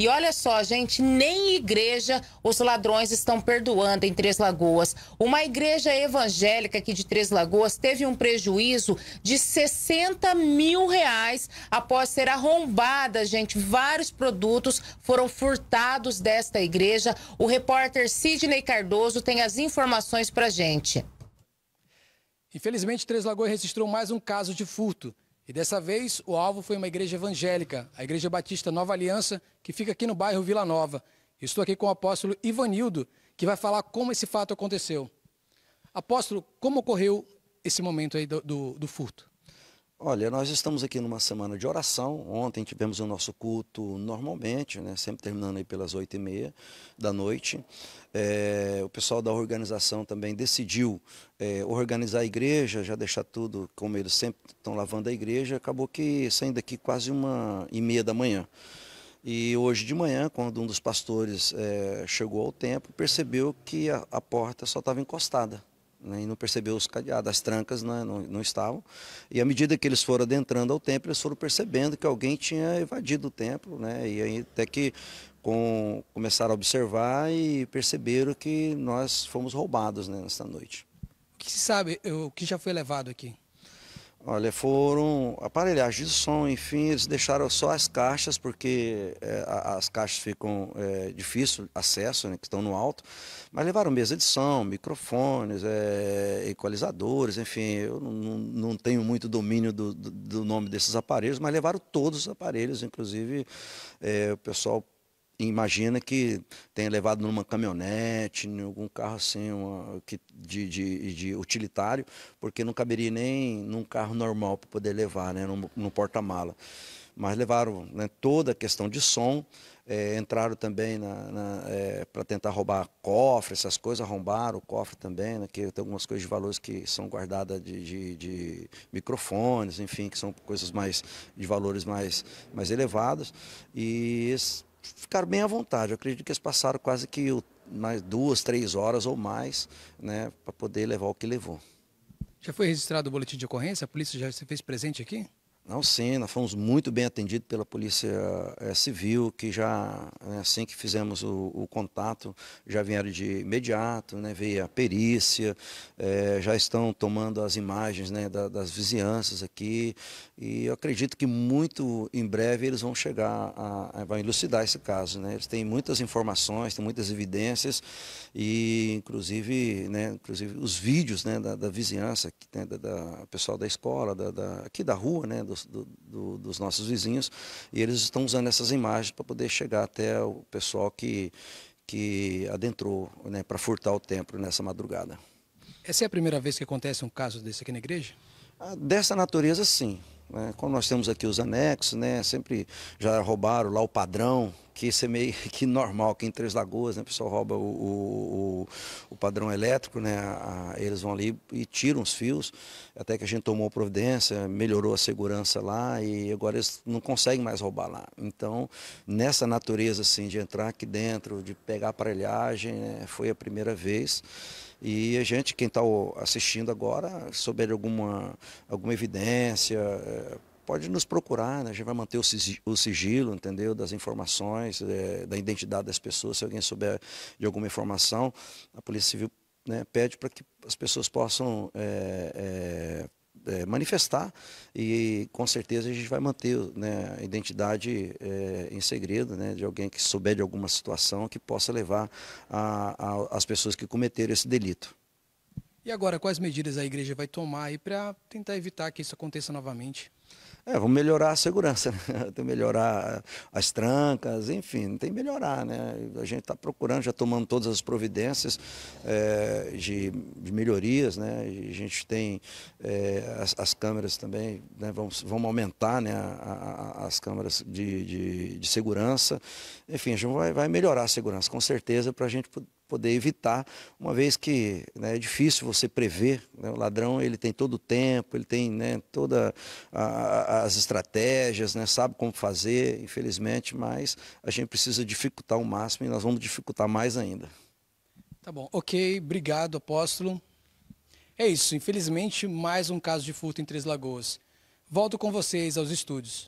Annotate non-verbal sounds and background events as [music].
E olha só, gente, nem igreja os ladrões estão perdoando em Três Lagoas. Uma igreja evangélica aqui de Três Lagoas teve um prejuízo de 60 mil reais após ser arrombada, gente. Vários produtos foram furtados desta igreja. O repórter Sidney Cardoso tem as informações pra gente. Infelizmente, Três Lagoas registrou mais um caso de furto. E dessa vez o alvo foi uma igreja evangélica, a Igreja Batista Nova Aliança, que fica aqui no bairro Vila Nova. estou aqui com o apóstolo Ivanildo, que vai falar como esse fato aconteceu. Apóstolo, como ocorreu esse momento aí do, do, do furto? Olha, nós estamos aqui numa semana de oração. Ontem tivemos o nosso culto normalmente, né? sempre terminando aí pelas oito e meia da noite. É, o pessoal da organização também decidiu é, organizar a igreja, já deixar tudo como eles sempre estão lavando a igreja. Acabou que saindo aqui quase uma e meia da manhã. E hoje de manhã, quando um dos pastores é, chegou ao templo, percebeu que a, a porta só estava encostada né, e não percebeu os cadeados, as trancas né, não, não, estavam. E à medida que eles foram adentrando ao templo, eles foram percebendo que alguém tinha evadido o templo, né, e aí até que com, começaram a observar e perceberam que nós fomos roubados né, nessa noite. O que se sabe, o que já foi levado aqui? Olha, foram aparelhagens de som, enfim, eles deixaram só as caixas, porque é, as caixas ficam é, difícil acesso, né, que estão no alto, mas levaram mesa de som, microfones, é, equalizadores, enfim, eu não, não tenho muito domínio do, do, do, nome desses aparelhos, mas levaram todos os aparelhos, inclusive é, o pessoal imagina que tenha levado numa caminhonete, em algum carro assim, uma, que, de, de, de, utilitário, porque não caberia nem num carro normal para poder levar, né, no, porta-mala. Mas levaram né, toda a questão de som, é, entraram também é, eh, para tentar roubar cofre, essas coisas, arrombaram o cofre também, né, que tem algumas coisas de valores que são guardadas de, de, de microfones, enfim, que são coisas mais de valores mais, mais elevados. E esse, ficaram bem à vontade. Eu acredito que eles passaram quase que mais duas, três horas ou mais, né, para poder levar o que levou. Já foi registrado o boletim de ocorrência? A polícia já se fez presente aqui? na Alcena, fomos muito bem atendidos pela Polícia é, Civil, que já, né, assim que fizemos o, o, contato, já vieram de imediato, né, veio a perícia, é, já estão tomando as imagens né, da, das vizinhanças aqui, e eu acredito que muito em breve eles vão chegar, a, a, vão elucidar esse caso. Né? Eles têm muitas informações, têm muitas evidências, e inclusive, né, inclusive os vídeos né, da, da vizinhança, né, da, da pessoal da escola, da, da aqui da rua, né, do dos, do, do, dos nossos vizinhos, e eles estão usando essas imagens para poder chegar até o pessoal que, que adentrou né, para furtar o templo nessa madrugada. Essa é a primeira vez que acontece um caso desse aqui na igreja? Ah, dessa natureza, sim. Né. quando Como nós temos aqui os anexos, né? sempre já roubaram lá o padrão, que isso é meio [laughs] que normal, que em Três Lagoas, né, o pessoal rouba o, o, o padrão elétrico, né, a, eles vão ali e tiram os fios, até que a gente tomou providência, melhorou a segurança lá e agora eles não conseguem mais roubar lá. Então, nessa natureza assim, de entrar aqui dentro, de pegar aparelhagem, né, foi a primeira vez. E a gente, quem está assistindo agora, souber alguma, alguma evidência, eh, pode nos procurar, né? a gente vai manter o sigilo, entendeu? Das informações, é, da identidade das pessoas. Se alguém souber de alguma informação, a Polícia Civil né, pede para que as pessoas possam é, é, é manifestar e com certeza a gente vai manter né, a identidade é, em segredo né, de alguém que souber de alguma situação que possa levar às pessoas que cometeram esse delito. E agora, quais medidas a igreja vai tomar para tentar evitar que isso aconteça novamente? É, vamos melhorar a segurança, [laughs] né? tem melhorar as trancas, enfim, tem que melhorar, né? A gente está procurando, já tomando todas as providências é, de, de, melhorias, né? A gente tem é, as, as, câmeras também, né? vamos, vamos aumentar né? A, a, as câmeras de, de, de, segurança. Enfim, a gente vai, vai melhorar a segurança, com certeza, para a gente poder evitar, uma vez que né, é difícil você prever. Né? o ladrão ele tem todo o tempo, ele tem né, todas as estratégias, né, sabe como fazer, infelizmente, mas a gente precisa dificultar o máximo e nós vamos dificultar mais ainda. Tá bom, ok, obrigado, apóstolo. É isso, infelizmente, mais um caso de furto em Três Lagoas. Volto com vocês aos estúdios.